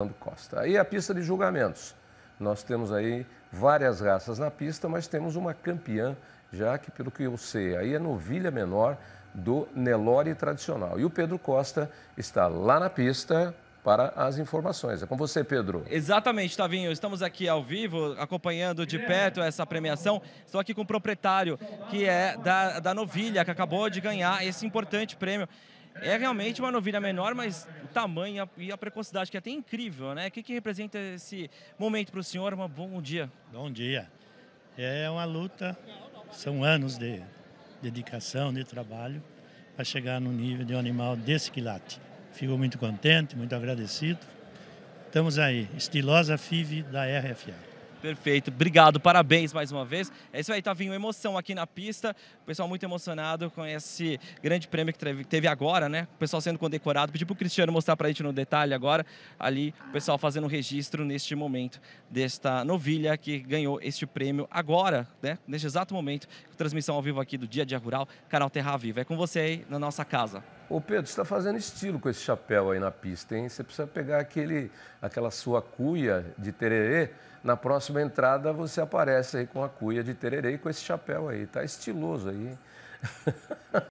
Fernando Costa. Aí a pista de julgamentos. Nós temos aí várias raças na pista, mas temos uma campeã, já que pelo que eu sei, aí é novilha menor do Nelore tradicional. E o Pedro Costa está lá na pista para as informações. É com você, Pedro. Exatamente, Tavinho. Estamos aqui ao vivo, acompanhando de perto essa premiação. Estou aqui com o proprietário, que é da, da novilha, que acabou de ganhar esse importante prêmio é realmente uma novilha menor, mas o tamanho e a precocidade, que é até incrível, né? O que, que representa esse momento para o senhor? Um bom dia. Bom dia. É uma luta, são anos de dedicação, de trabalho, para chegar no nível de um animal desse quilate. Fico muito contente, muito agradecido. Estamos aí, estilosa FIV da RFA. Perfeito, obrigado, parabéns mais uma vez. É isso aí, Tavinho, tá emoção aqui na pista, o pessoal muito emocionado com esse grande prêmio que teve agora, né? O pessoal sendo condecorado, pedi para o Cristiano mostrar para a gente no detalhe agora, ali o pessoal fazendo um registro neste momento desta novilha que ganhou este prêmio agora, né? Neste exato momento, transmissão ao vivo aqui do Dia a Dia Rural, canal Terra Viva. É com você aí na nossa casa. Ô Pedro, você está fazendo estilo com esse chapéu aí na pista, hein? Você precisa pegar aquele, aquela sua cuia de tererê. Na próxima entrada você aparece aí com a cuia de tererê e com esse chapéu aí. Tá estiloso aí.